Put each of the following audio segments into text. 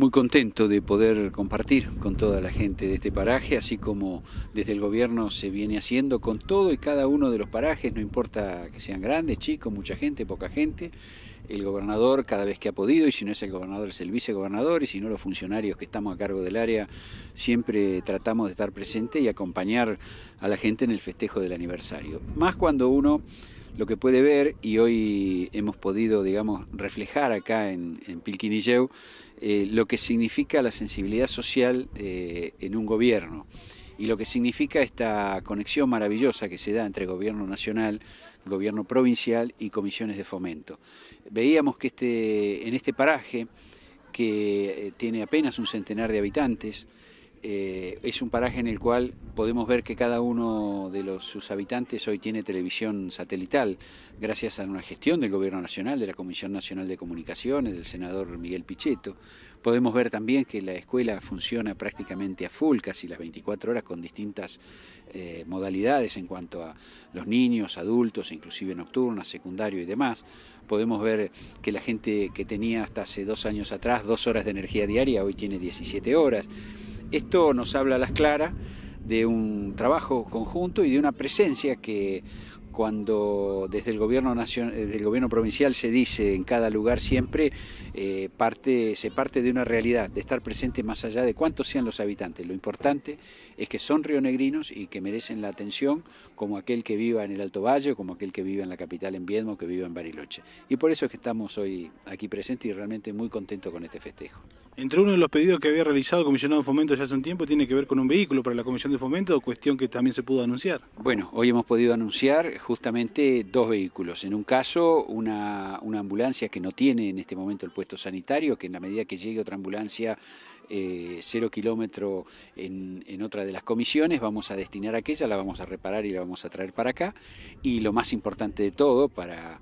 muy contento de poder compartir con toda la gente de este paraje, así como desde el gobierno se viene haciendo con todo y cada uno de los parajes, no importa que sean grandes, chicos, mucha gente, poca gente. El gobernador cada vez que ha podido, y si no es el gobernador es el vicegobernador, y si no los funcionarios que estamos a cargo del área, siempre tratamos de estar presente y acompañar a la gente en el festejo del aniversario. Más cuando uno lo que puede ver, y hoy hemos podido, digamos, reflejar acá en, en Pilquinilleu, eh, lo que significa la sensibilidad social eh, en un gobierno y lo que significa esta conexión maravillosa que se da entre gobierno nacional, gobierno provincial y comisiones de fomento. Veíamos que este, en este paraje, que eh, tiene apenas un centenar de habitantes, eh, es un paraje en el cual podemos ver que cada uno de sus habitantes hoy tiene televisión satelital, gracias a una gestión del Gobierno Nacional, de la Comisión Nacional de Comunicaciones, del senador Miguel Pichetto. Podemos ver también que la escuela funciona prácticamente a full, casi las 24 horas, con distintas eh, modalidades en cuanto a los niños, adultos, inclusive nocturnas, secundario y demás. Podemos ver que la gente que tenía hasta hace dos años atrás dos horas de energía diaria, hoy tiene 17 horas. Esto nos habla a las claras de un trabajo conjunto y de una presencia que cuando desde el gobierno eh, provincial se dice en cada lugar siempre eh, parte, se parte de una realidad, de estar presente más allá de cuántos sean los habitantes. Lo importante es que son rionegrinos y que merecen la atención como aquel que viva en el Alto Valle, como aquel que viva en la capital en Viedmo, que viva en Bariloche. Y por eso es que estamos hoy aquí presentes y realmente muy contentos con este festejo. Entre uno de los pedidos que había realizado el comisionado de fomento ya hace un tiempo tiene que ver con un vehículo para la comisión de fomento, cuestión que también se pudo anunciar. Bueno, hoy hemos podido anunciar justamente dos vehículos. En un caso, una, ambulancia que no tiene en este momento el puesto sanitario, que en la medida que llegue otra ambulancia eh, cero kilómetro en, en, otra de las comisiones, vamos a destinar aquella, la vamos a reparar y la vamos a traer para acá. Y lo más importante de todo, para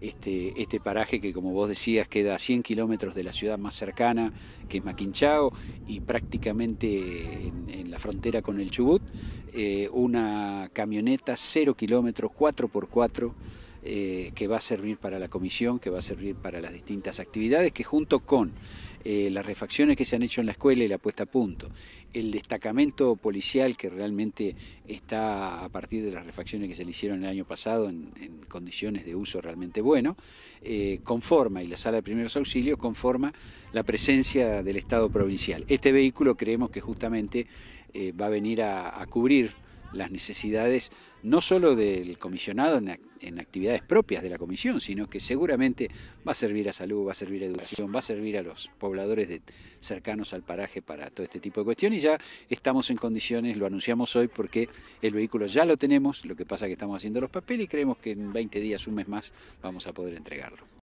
este, este, paraje que, como vos decías, queda a 100 kilómetros de la ciudad más cercana, que es Maquinchao, y prácticamente en, la frontera con el Chubut, eh, una camioneta 0 kilómetros, 4x4, eh, que va a servir para la comisión, que va a servir para las distintas actividades, que junto con eh, las refacciones que se han hecho en la escuela y la puesta a punto, el destacamento policial que realmente está a partir de las refacciones que se le hicieron el año pasado en, condiciones de uso realmente bueno, eh, conforma, y la sala de primeros auxilios conforma la presencia del Estado provincial. Este vehículo creemos que justamente va a venir a cubrir las necesidades no solo del comisionado en, actividades propias de la comisión, sino que seguramente va a servir a salud, va a servir a educación, va a servir a los pobladores de, cercanos al paraje para todo este tipo de cuestiones. Y ya estamos en condiciones, lo anunciamos hoy porque el vehículo ya lo tenemos, lo que pasa es que estamos haciendo los papeles y creemos que en 20 días, un mes más, vamos a poder entregarlo.